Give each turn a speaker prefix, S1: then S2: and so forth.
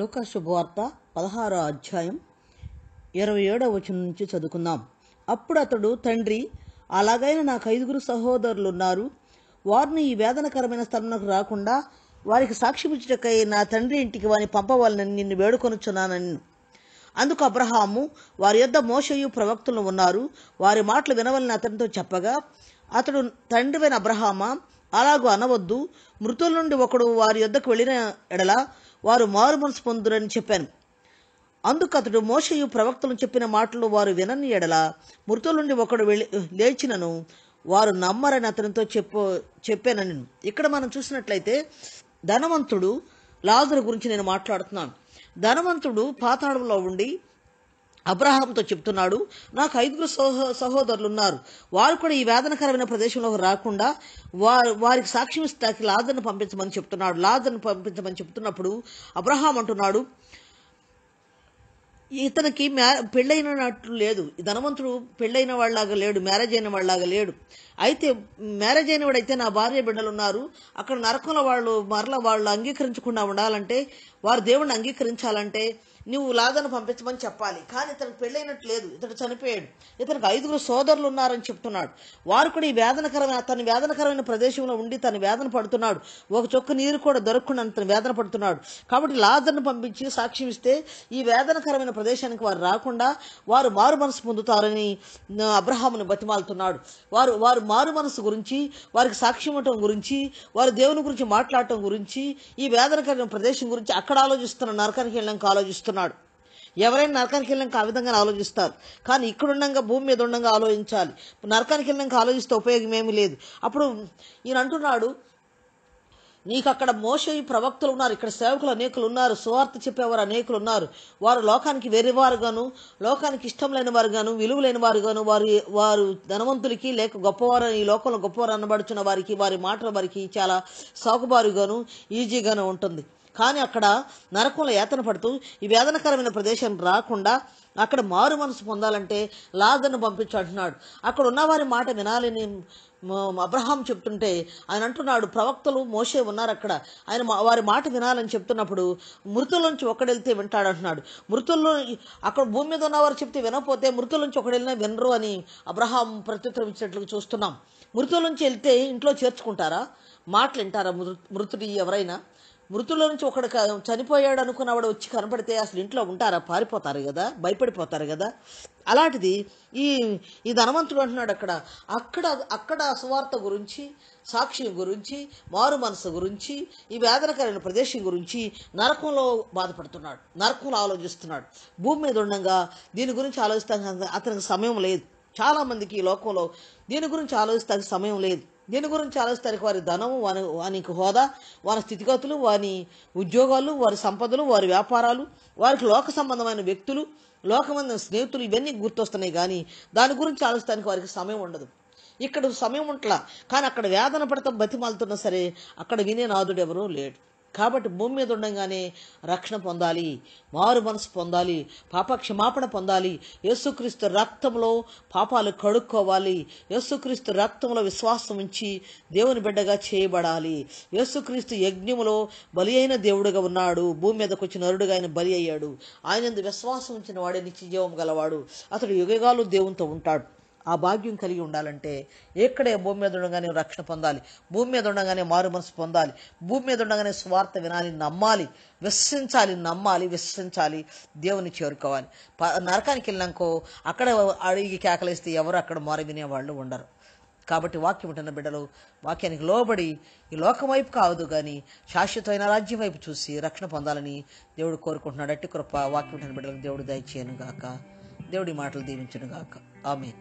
S1: లోక శుభవార్త పదహారో అధ్యాయం ఇరవై ఏడవ వచనం నుంచి చదువుకుందాం అప్పుడు అతడు తండ్రి అలాగైన నాకు ఐదుగురు సహోదరులు ఉన్నారు వారిని ఈ వేదనకరమైన స్థలంలోకి రాకుండా వారికి సాక్షిపుచ్చుటకై నా తండ్రి ఇంటికి వారిని పంపవాలని నిన్ను వేడుకొనుచున్నానని అందుకు అబ్రహాము వారి యొద్ మోషయు ప్రవక్తులు ఉన్నారు వారి మాటలు వినవలని అతనితో చెప్పగా అతడు అయిన అబ్రహామా అలాగూ అనవద్దు మృతుల నుండి ఒకడు వారి యొద్దకు వెళ్ళిన ఎడల వారు మనసు పొందురని చెప్పాను అందుకు అతడు మోషయు ప్రవక్తలు చెప్పిన మాటలు వారు వినని ఎడల మృతుల నుండి ఒకడు లేచినను వారు నమ్మరని అతనితో చెప్ప చెప్పానని ఇక్కడ మనం చూసినట్లయితే ధనవంతుడు లాజరు గురించి నేను మాట్లాడుతున్నాను ధనవంతుడు పాతాళంలో ఉండి అబ్రహాంతో చెప్తున్నాడు నాకు ఐదుగురు సహో సహోదరులు ఉన్నారు వారు కూడా ఈ వేదనకరమైన ప్రదేశంలోకి రాకుండా వారు వారికి సాక్ష్యం ఇస్తాకి లాదర్ను పంపించమని చెప్తున్నాడు లాదర్ను పంపించమని చెప్తున్నప్పుడు అబ్రహాం అంటున్నాడు ఇతనికి మ్యా పెళ్ళైనట్లు లేదు ధనవంతుడు పెళ్ళైన వాళ్ళలాగా లేడు మ్యారేజ్ అయిన వాళ్ళలాగా లేడు అయితే మ్యారేజ్ అయిన వాడైతే నా భార్య బిడ్డలు ఉన్నారు అక్కడ నరకంలో వాళ్ళు మరల వాళ్ళు అంగీకరించకుండా ఉండాలంటే వారు దేవుణ్ణి అంగీకరించాలంటే నువ్వు లాదను పంపించమని చెప్పాలి కానీ ఇతనికి పెళ్ళైనట్టు లేదు ఇతడు చనిపోయాడు ఇతనికి ఐదుగురు సోదరులు ఉన్నారని చెప్తున్నాడు వారు కూడా ఈ వేదనకరమైన తన వేదనకరమైన ప్రదేశంలో ఉండి తను వేదన పడుతున్నాడు ఒక చొక్క నీరు కూడా దొరకకుండా తను వేదన పడుతున్నాడు కాబట్టి లాదర్ను పంపించి సాక్ష్యం ఇస్తే ఈ వేదనకరమైన ప్రదేశానికి వారు రాకుండా వారు మారు మనసు పొందుతారని అబ్రహామును బతిమాలుతున్నాడు వారు వారు మారు మనసు గురించి వారికి సాక్ష్యం ఇవ్వటం గురించి వారు దేవుని గురించి మాట్లాడటం గురించి ఈ వేదనకరమైన ప్రదేశం గురించి అక్కడ ఆలోచిస్తున్న నరకానికి వెళ్ళడానికి ఆలోచిస్తున్నారు ఆలోచిస్తున్నాడు ఎవరైనా నరకానికి వెళ్ళినాక ఆ విధంగా ఆలోచిస్తారు కానీ ఇక్కడ ఉండగా భూమి మీద ఉండగా ఆలోచించాలి నరకానికి వెళ్ళినాక ఆలోచిస్తే ఉపయోగం ఏమీ లేదు అప్పుడు ఈయన అంటున్నాడు నీకు అక్కడ మోసే ప్రవక్తలు ఉన్నారు ఇక్కడ సేవకులు అనేకులు ఉన్నారు సువార్త చెప్పేవారు అనేకులు ఉన్నారు వారు లోకానికి గాను లోకానికి ఇష్టం లేని వారుగాను విలువ లేని వారుగాను వారు వారు ధనవంతులకి లేక గొప్పవారు ఈ లోకంలో గొప్పవారు అనబడుచున్న వారికి వారి మాటల వారికి చాలా సాగుబారుగాను ఈజీగాను ఉంటుంది కానీ అక్కడ నరకంలో యాతన పడుతూ ఈ వేదనకరమైన ప్రదేశం రాకుండా అక్కడ మారు మనసు పొందాలంటే లాజర్ను పంపించు అంటున్నాడు అక్కడ ఉన్నవారి మాట వినాలని అబ్రహాం చెప్తుంటే ఆయన అంటున్నాడు ప్రవక్తలు మోసే ఉన్నారు అక్కడ ఆయన వారి మాట వినాలని చెప్తున్నప్పుడు మృతుల్లోంచి ఒకడెళ్తే వింటాడు అంటున్నాడు మృతుల్లో అక్కడ భూమి మీద ఉన్నవారు చెప్తే వినకపోతే మృతుల్లోంచి ఒకడెళ్ళినా వినరు అని అబ్రహాం ప్రత్యుత్తరం ఇచ్చినట్లు చూస్తున్నాం మృతుల నుంచి వెళ్తే ఇంట్లో చేర్చుకుంటారా మాటలు వింటారా మృతుడి ఎవరైనా మృతుల నుంచి ఒకడు చనిపోయాడు అనుకున్నవాడు వచ్చి కనపడితే అసలు ఇంట్లో ఉంటారా పారిపోతారు కదా భయపడిపోతారు కదా అలాంటిది ఈ ఈ ధనవంతుడు అంటున్నాడు అక్కడ అక్కడ అక్కడ సువార్త గురించి సాక్ష్యం గురించి మారు మనసు గురించి ఈ వేదనకరైన ప్రదేశం గురించి నరకంలో బాధపడుతున్నాడు నరకంలో ఆలోచిస్తున్నాడు భూమి మీద ఉండగా దీని గురించి ఆలోచిస్తానికి అతనికి సమయం లేదు చాలామందికి ఈ లోకంలో దీని గురించి ఆలోచిస్తానికి సమయం లేదు దీని గురించి ఆలోచిస్తారు వారి ధనము వారి వానికి హోదా వారి స్థితిగతులు వారి ఉద్యోగాలు వారి సంపదలు వారి వ్యాపారాలు వారికి లోక సంబంధమైన వ్యక్తులు లోకమందిన స్నేహితులు ఇవన్నీ గుర్తొస్తున్నాయి కానీ దాని గురించి ఆలోచించడానికి వారికి సమయం ఉండదు ఇక్కడ సమయం ఉంట్లా కానీ అక్కడ వేదన పడతాం బతిమాలుతున్నా సరే అక్కడ వినే నాదుడు ఎవరూ లేడు కాబట్టి భూమి మీద ఉండగానే రక్షణ పొందాలి మారు మనసు పొందాలి పాప క్షమాపణ పొందాలి యేసుక్రీస్తు రక్తంలో పాపాలు కడుక్కోవాలి యేసుక్రీస్తు రక్తంలో విశ్వాసం ఉంచి దేవుని బిడ్డగా చేయబడాలి యేసుక్రీస్తు యజ్ఞములో బలి అయిన దేవుడుగా ఉన్నాడు భూమి మీదకు వచ్చిన నరుడుగా ఆయన బలి అయ్యాడు ఆయన విశ్వాసం ఉంచిన వాడే నిత్యజీవం గలవాడు అతడు యుగగాలు దేవునితో ఉంటాడు ఆ భాగ్యం కలిగి ఉండాలంటే ఎక్కడే భూమి మీద ఉండగానే రక్షణ పొందాలి భూమి మీద ఉండగానే మారు మనసు పొందాలి భూమి మీద ఉండగానే స్వార్థ వినాలి నమ్మాలి విశ్వసించాలి నమ్మాలి విశ్వసించాలి దేవుని చేరుకోవాలి నరకానికి వెళ్ళినాకో అక్కడ అడిగి కేకలేస్తే ఎవరు అక్కడ మారి వినేవాళ్ళు ఉండరు కాబట్టి వాక్యం ఉంటున్న బిడ్డలు వాక్యానికి లోబడి ఈ లోకం వైపు కావదు కానీ శాశ్వతమైన రాజ్యం వైపు చూసి రక్షణ పొందాలని దేవుడు కోరుకుంటున్నాడు అట్టి కృప వాక్యం ఉంటున్న బిడ్డలకు దేవుడు దయచేయను గాక దేవుడి మాటలు దీవించను గాక ఆమె